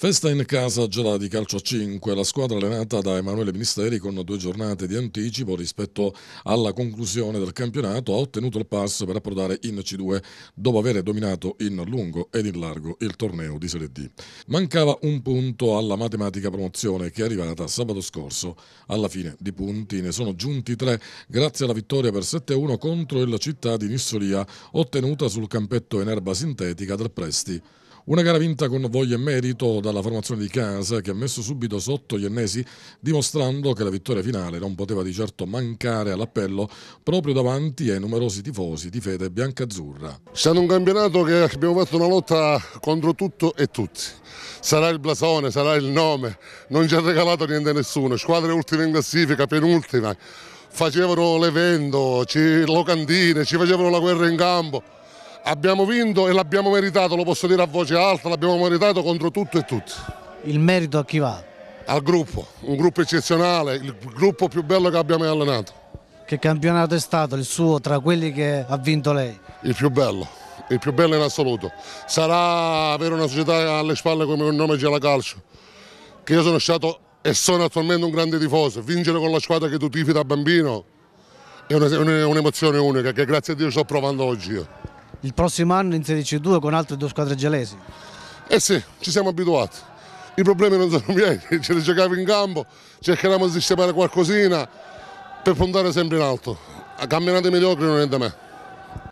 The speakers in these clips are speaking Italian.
Festa in casa di Calcio a 5, la squadra allenata da Emanuele Ministeri con due giornate di anticipo rispetto alla conclusione del campionato ha ottenuto il passo per approdare in C2 dopo aver dominato in lungo ed in largo il torneo di Serie D. Mancava un punto alla matematica promozione che è arrivata sabato scorso. Alla fine di punti ne sono giunti tre grazie alla vittoria per 7-1 contro il città di Nissolia ottenuta sul campetto in erba sintetica del Presti. Una gara vinta con voglia e merito dalla formazione di casa che ha messo subito sotto gli ennesi dimostrando che la vittoria finale non poteva di certo mancare all'appello proprio davanti ai numerosi tifosi di fede biancazzurra. Siamo un campionato che abbiamo fatto una lotta contro tutto e tutti. Sarà il blasone, sarà il nome, non ci ha regalato niente a nessuno, squadre ultime in classifica, penultima facevano l'evento, ci, locandine, ci facevano la guerra in campo abbiamo vinto e l'abbiamo meritato, lo posso dire a voce alta, l'abbiamo meritato contro tutto e tutti. Il merito a chi va? Al gruppo, un gruppo eccezionale, il gruppo più bello che abbiamo mai allenato. Che campionato è stato il suo tra quelli che ha vinto lei? Il più bello, il più bello in assoluto. Sarà avere una società alle spalle come il nome Gela Calcio, che io sono stato e sono attualmente un grande tifoso. Vincere con la squadra che tu tifi da bambino è un'emozione unica che grazie a Dio sto provando oggi io il prossimo anno in Serie c 2 con altre due squadre gelesi. Eh sì, ci siamo abituati. I problemi non sono miei, ce li giocavo in campo, cercheremo di sistemare qualcosina per puntare sempre in alto. A camminate mediocri non è da me.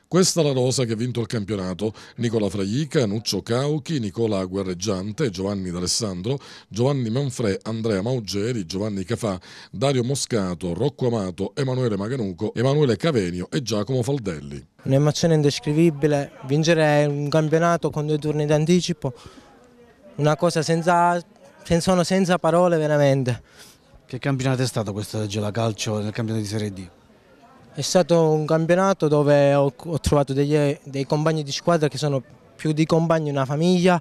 Questa è la rosa che ha vinto il campionato. Nicola Fraica, Nuccio Cauchi, Nicola Guerreggiante, Giovanni D'Alessandro, Giovanni Manfre, Andrea Maugeri, Giovanni Cafà, Dario Moscato, Rocco Amato, Emanuele Maganuco, Emanuele Cavenio e Giacomo Faldelli un'emozione indescrivibile, vincere un campionato con due turni d'anticipo, una cosa senza, sono senza parole veramente. Che campionato è stato questo Gela Calcio nel campionato di Serie D? È stato un campionato dove ho, ho trovato degli, dei compagni di squadra che sono più di compagni una famiglia,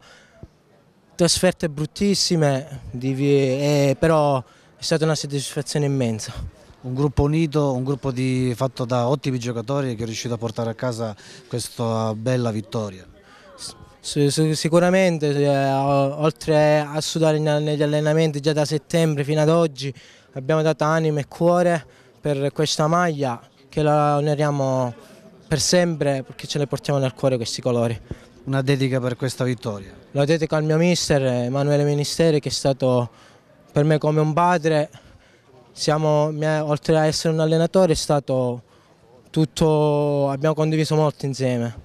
trasferte bruttissime, eh, però è stata una soddisfazione immensa un gruppo unito, un gruppo di, fatto da ottimi giocatori che è riuscito a portare a casa questa bella vittoria. Sicuramente, eh, oltre a sudare negli allenamenti già da settembre fino ad oggi, abbiamo dato anima e cuore per questa maglia che la onoriamo per sempre perché ce le portiamo nel cuore questi colori. Una dedica per questa vittoria? La dedico al mio mister Emanuele Ministeri che è stato per me come un padre siamo, oltre a essere un allenatore è stato tutto, abbiamo condiviso molto insieme.